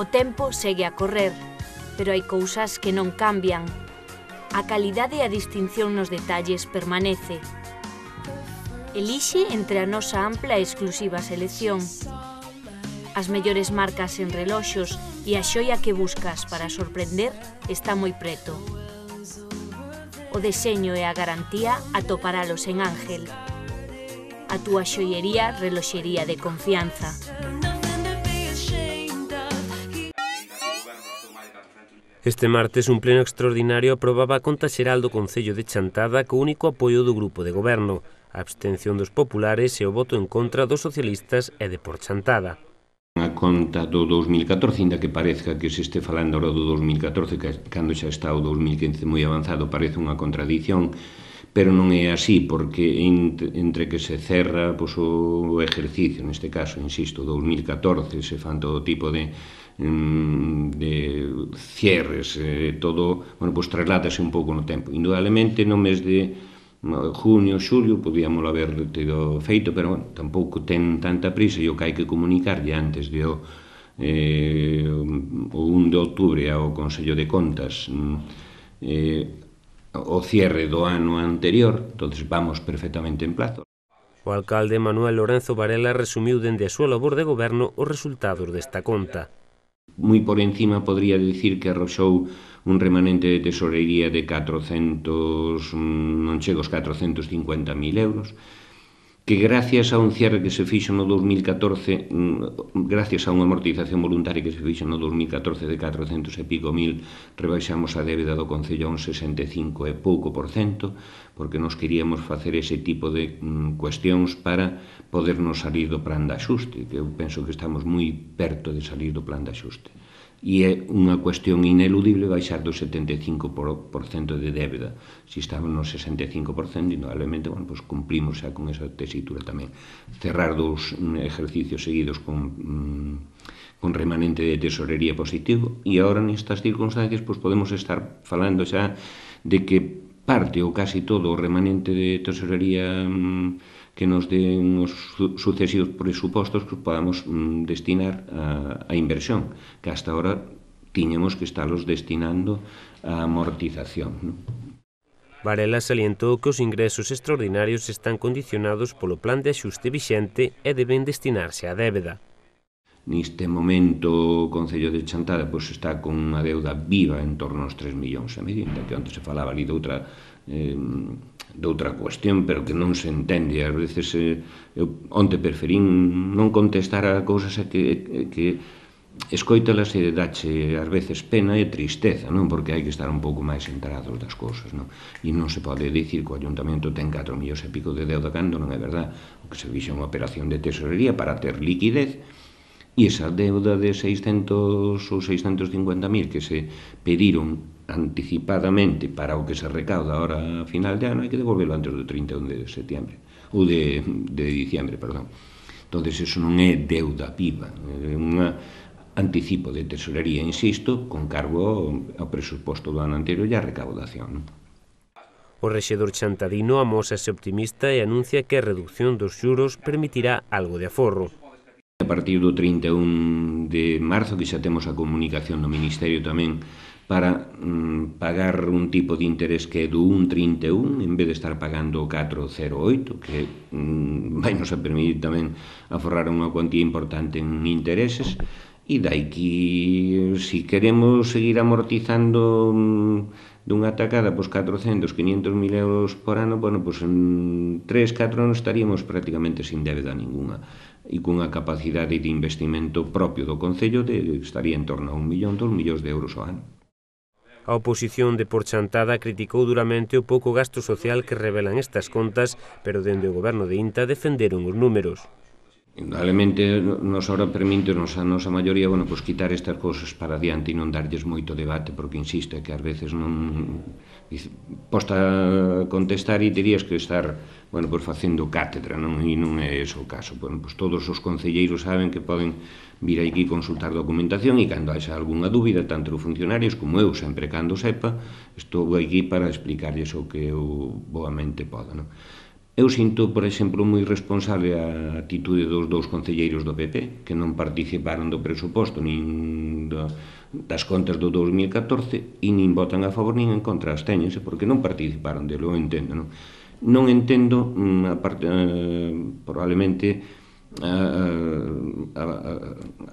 O tempo segue a correr, pero hai cousas que non cambian. A calidade e a distinción nos detalles permanece. Elixe entre a nosa ampla e exclusiva selección. As mellores marcas en reloxos e a xoia que buscas para sorprender está moi preto. O deseño e a garantía atoparalos en Ángel a túa xoiería reloxería de confianza. Este martes un pleno extraordinario aprobaba a conta xeral do Concello de Chantada co único apoio do grupo de goberno, a abstención dos populares e o voto en contra dos socialistas e de por Chantada. A conta do 2014, inda que parezca que se este falando ahora do 2014, que cando xa está o 2015 moi avanzado, parece unha contradición, pero non é así, porque entre que se cerra pois, o exercicio, neste caso, insisto, 2014, se fan todo tipo de Mm, de cierres, eh, todo, bueno, pois pues, trasládase un pouco no tempo. Indudablemente no mes de mm, junio, xulio, podíamos haber tido feito, pero bueno, tampouco ten tanta prisa e o que hai que comunicarlle antes de o, eh, o 1 de outubro ao Consello de Contas mm, eh, o cierre do ano anterior, entonces vamos perfectamente en plazo. O alcalde Manuel Lorenzo Varela resumiu dende a súa labor de goberno os resultados desta conta moi por encima podría dicir que arroxou un remanente de tesorería de 400, mm, non chegos 450.000 euros, que gracias a un cierre que se fixo no 2014, mm, gracias a unha amortización voluntaria que se fixo no 2014 de 400 e pico mil, rebaixamos a débeda do Concello a un 65 e pouco por cento, porque nos queríamos facer ese tipo de mm, cuestións para podernos salir do plan de axuste, que eu penso que estamos moi perto de salir do plan de axuste e é unha cuestión ineludible baixar do 75% de débeda. Se estamos no 65%, indudablemente, bueno, pues cumprimos xa con esa tesitura tamén. Cerrar dos ejercicios seguidos con, mm, con remanente de tesorería positivo e agora nestas circunstancias pues, podemos estar falando xa de que parte ou casi todo o remanente de tesorería positivo mm, que nos den os sucesivos presupostos que podamos mm, destinar a, a inversión, que hasta ahora tiñemos que estalos destinando a amortización. Non? Varela salientou que os ingresos extraordinarios están condicionados polo plan de axuste vixente e deben destinarse á débeda. Niste momento o Concello de Chantada pois, está con unha deuda viva en torno aos 3 millóns a medida que antes se falaba ali de outra eh, doutra cuestión, pero que non se entende. Ás veces eh, eu onte preferín non contestar a cousas a que, que escoítalas e dache ás veces pena e tristeza, non? Porque hai que estar un pouco máis enterados das cousas, non? E non se pode dicir que o ayuntamento ten 4 millóns e pico de deuda cando non é verdad. O que se vixe unha operación de tesorería para ter liquidez, E esa deuda de 600 ou 650.000 que se pediron anticipadamente para o que se recauda ahora a final de ano, hai que devolverlo antes do 31 de setembro ou de, de diciembre, perdón. Entonces, eso non é deuda viva, é un anticipo de tesorería, insisto, con cargo ao presuposto do ano anterior e a recaudación. Non? O rexedor Chantadino ese optimista e anuncia que a reducción dos xuros permitirá algo de aforro. A partir do 31 de marzo que xa temos a comunicación do Ministerio tamén para mm, pagar un tipo de interés que é do 1,31 en vez de estar pagando o 4,08 que mm, vai nos a permitir tamén aforrar unha cuantía importante en intereses e dai que si queremos seguir amortizando mm, dunha atacada pois 400, 500 mil euros por ano, bueno, pois en 3, 4 anos estaríamos prácticamente sin débeda ninguna e cunha capacidade de investimento propio do Concello de, estaría en torno a un millón, dos millóns de euros ao ano. A oposición de Porchantada criticou duramente o pouco gasto social que revelan estas contas, pero dende o goberno de Inta defenderon os números. Indudablemente nos ahora nos a nosa maioría bueno, pois quitar estas cousas para diante e non darlles moito debate porque insisto que ás veces non posta contestar e dirías que estar bueno, pues, facendo cátedra non? e non é ese o caso bueno, pois todos os concelleiros saben que poden vir aquí consultar documentación e cando haxa algunha dúbida tanto os funcionarios como eu sempre cando sepa estou aquí para explicarlles o que eu boamente podo non? Eu sinto, por exemplo, moi responsable a atitude dos dous concelleiros do PP, que non participaron do presuposto nin do, das contas do 2014 e nin votan a favor nin en contra, as teñense porque non participaron, de lo entendo, non? Non entendo, mm, a parte, eh, probablemente, a, a, a,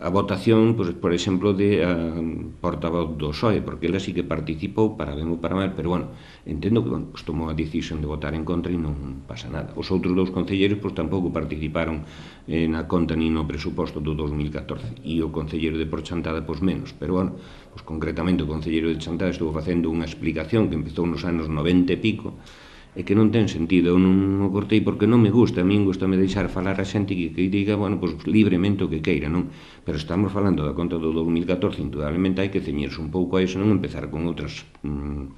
a votación, pois, por exemplo, de a, eh, portavoz do PSOE, porque ela sí que participou para ben ou para mal, pero, bueno, entendo que bueno, pois, tomou a decisión de votar en contra e non pasa nada. Os outros dous concelleiros pois, tampouco participaron eh, na conta ni no presuposto do 2014 e o concelleiro de Porchantada pois menos, pero, bueno, pois, concretamente o concelleiro de Chantada estuvo facendo unha explicación que empezou nos anos 90 e pico, é que non ten sentido, eu non o cortei porque non me gusta, a min me deixar falar a xente que, que diga, bueno, pois libremente o que queira, non? Pero estamos falando da conta do 2014, indudablemente hai que ceñirse un pouco a iso, non empezar con outras... Mmm,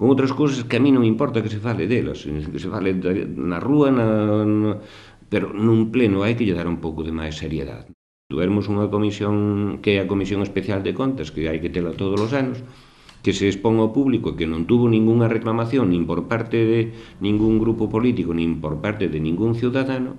con outras cousas que a mí non me importa que se fale delas, eh, que se fale da, na rúa, na, na, pero nun pleno hai que lle dar un pouco de máis seriedade. Tuvermos unha comisión que é a Comisión Especial de Contas, que hai que tela todos os anos, que se expón ao público que non tuvo ningunha reclamación nin por parte de ningún grupo político nin por parte de ningún ciudadano